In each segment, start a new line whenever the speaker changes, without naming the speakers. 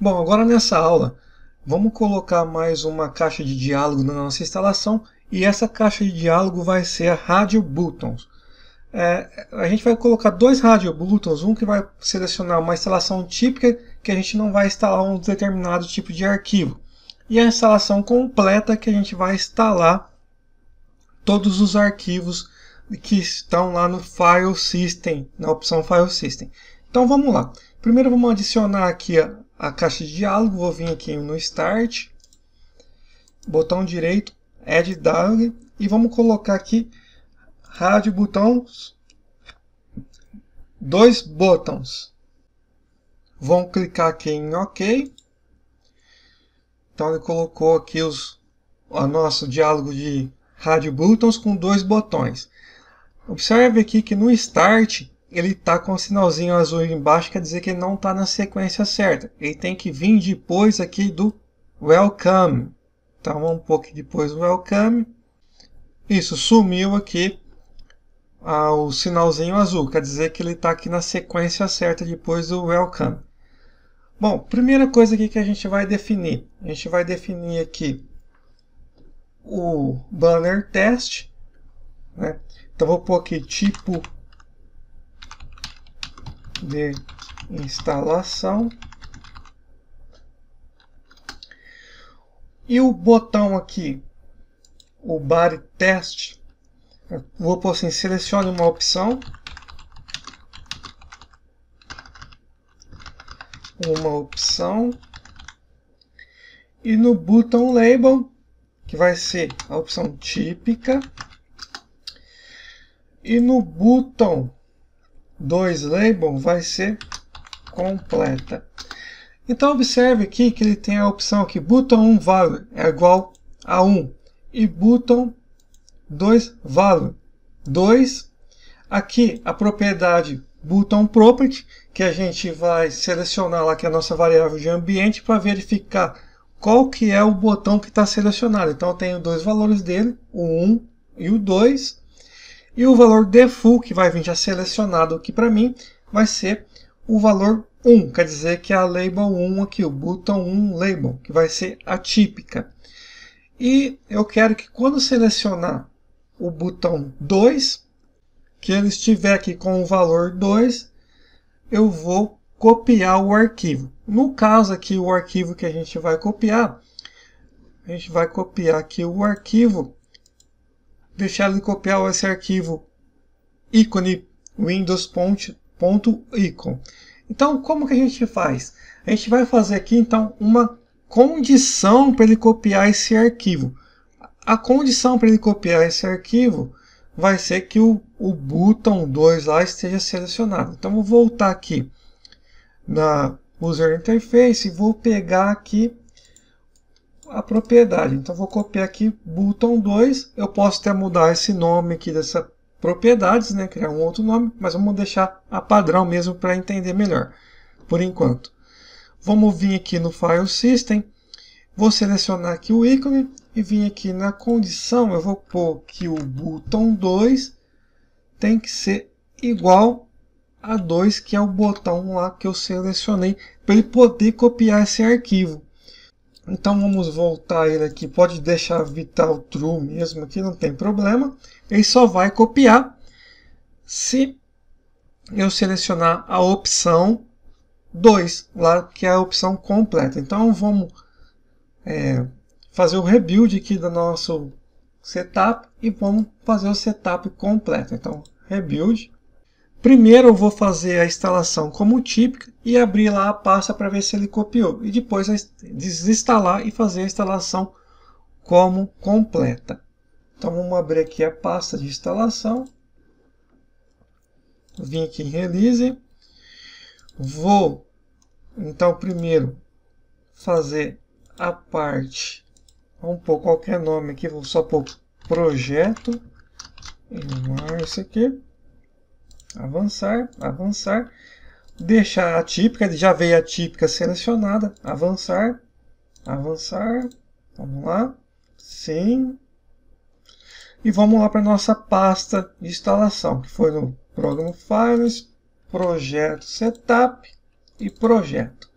Bom, agora nessa aula, vamos colocar mais uma caixa de diálogo na nossa instalação e essa caixa de diálogo vai ser a Radio Buttons. É, a gente vai colocar dois Radio Buttons, um que vai selecionar uma instalação típica que a gente não vai instalar um determinado tipo de arquivo e a instalação completa que a gente vai instalar todos os arquivos que estão lá no File System, na opção File System. Então vamos lá. Primeiro vamos adicionar aqui a caixa de diálogo, vou vir aqui no Start, botão direito, Add Dialog, e vamos colocar aqui rádio Buttons, dois botões. Vão clicar aqui em OK. Então ele colocou aqui os, o nosso diálogo de rádio buttons com dois botões. Observe aqui que no Start ele tá com o um sinalzinho azul embaixo, quer dizer que ele não está na sequência certa. Ele tem que vir depois aqui do welcome. Então, um pouco depois do welcome. Isso, sumiu aqui ah, o sinalzinho azul. Quer dizer que ele está aqui na sequência certa depois do welcome. Bom, primeira coisa aqui que a gente vai definir. A gente vai definir aqui o banner test. Né? Então, vou pôr aqui tipo de instalação. E o botão aqui, o bar test, vou por assim, selecione uma opção, uma opção, e no button label, que vai ser a opção típica, e no button 2 label vai ser completa. Então observe aqui que ele tem a opção que button 1 value é igual a 1 e button 2 value 2. Aqui a propriedade button property que a gente vai selecionar lá que é a nossa variável de ambiente para verificar qual que é o botão que está selecionado. Então eu tenho dois valores dele, o 1 e o 2. E o valor default que vai vir já selecionado aqui para mim vai ser o valor 1, quer dizer que é a label 1 aqui, o button 1 label, que vai ser atípica. E eu quero que quando selecionar o botão 2, que ele estiver aqui com o valor 2, eu vou copiar o arquivo. No caso aqui, o arquivo que a gente vai copiar, a gente vai copiar aqui o arquivo deixar ele copiar esse arquivo ícone windows.icon. Então, como que a gente faz? A gente vai fazer aqui, então, uma condição para ele copiar esse arquivo. A condição para ele copiar esse arquivo vai ser que o, o button 2 lá esteja selecionado. Então, vou voltar aqui na user interface e vou pegar aqui a propriedade. Então vou copiar aqui button 2. Eu posso até mudar esse nome aqui dessa propriedades, né? criar um outro nome, mas vamos deixar a padrão mesmo para entender melhor, por enquanto. Vamos vir aqui no File System, vou selecionar aqui o ícone e vir aqui na condição, eu vou pôr que o botão 2 tem que ser igual a 2, que é o botão lá que eu selecionei, para ele poder copiar esse arquivo. Então vamos voltar ele aqui, pode deixar vital true mesmo aqui, não tem problema. Ele só vai copiar se eu selecionar a opção 2, lá que é a opção completa. Então vamos é, fazer o rebuild aqui do nosso setup e vamos fazer o setup completo. Então rebuild, Primeiro eu vou fazer a instalação como típica e abrir lá a pasta para ver se ele copiou. E depois desinstalar e fazer a instalação como completa. Então vamos abrir aqui a pasta de instalação. Vim aqui em Release. Vou, então, primeiro fazer a parte, vamos pôr qualquer nome aqui, vou só pôr projeto, isso aqui avançar, avançar, deixar a típica, já veio a típica selecionada, avançar, avançar, vamos lá, sim, e vamos lá para nossa pasta de instalação, que foi no Program Files, Projeto Setup e Projeto.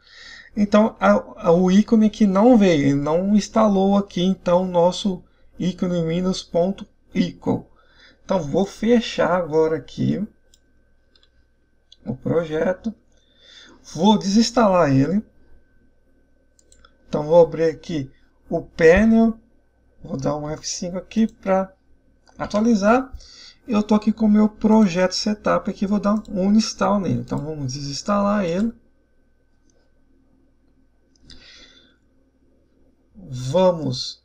Então, a, a, o ícone que não veio, ele não instalou aqui, então, o nosso ícone Windows.equal. Então, vou fechar agora aqui o projeto. Vou desinstalar ele. Então vou abrir aqui o panel. Vou dar um F5 aqui para atualizar. Eu estou aqui com o meu projeto setup aqui. Vou dar um uninstall nele. Então vamos desinstalar ele. Vamos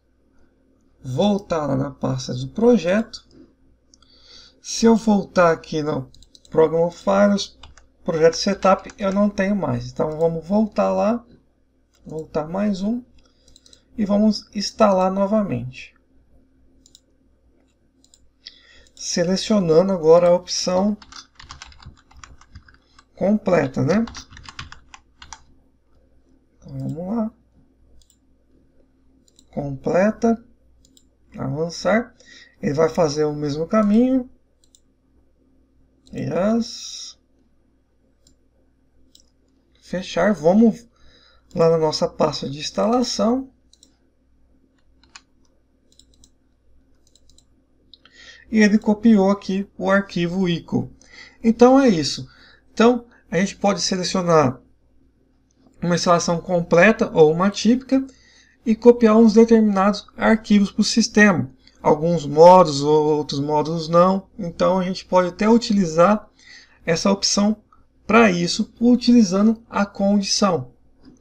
voltar lá na pasta do projeto. Se eu voltar aqui no Program Files, projeto setup eu não tenho mais. Então vamos voltar lá, voltar mais um e vamos instalar novamente. Selecionando agora a opção completa, né? Então vamos lá. Completa. Avançar. Ele vai fazer o mesmo caminho. Yes fechar, vamos lá na nossa pasta de instalação. E ele copiou aqui o arquivo ICO. Então é isso. Então a gente pode selecionar uma instalação completa ou uma típica e copiar uns determinados arquivos para o sistema. Alguns modos, outros modos não. Então a gente pode até utilizar essa opção para isso utilizando a condição.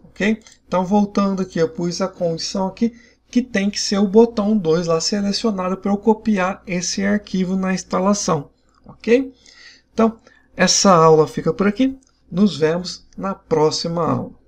ok? Então, voltando aqui, eu pus a condição aqui, que tem que ser o botão 2 lá selecionado para eu copiar esse arquivo na instalação. Ok? Então, essa aula fica por aqui. Nos vemos na próxima aula.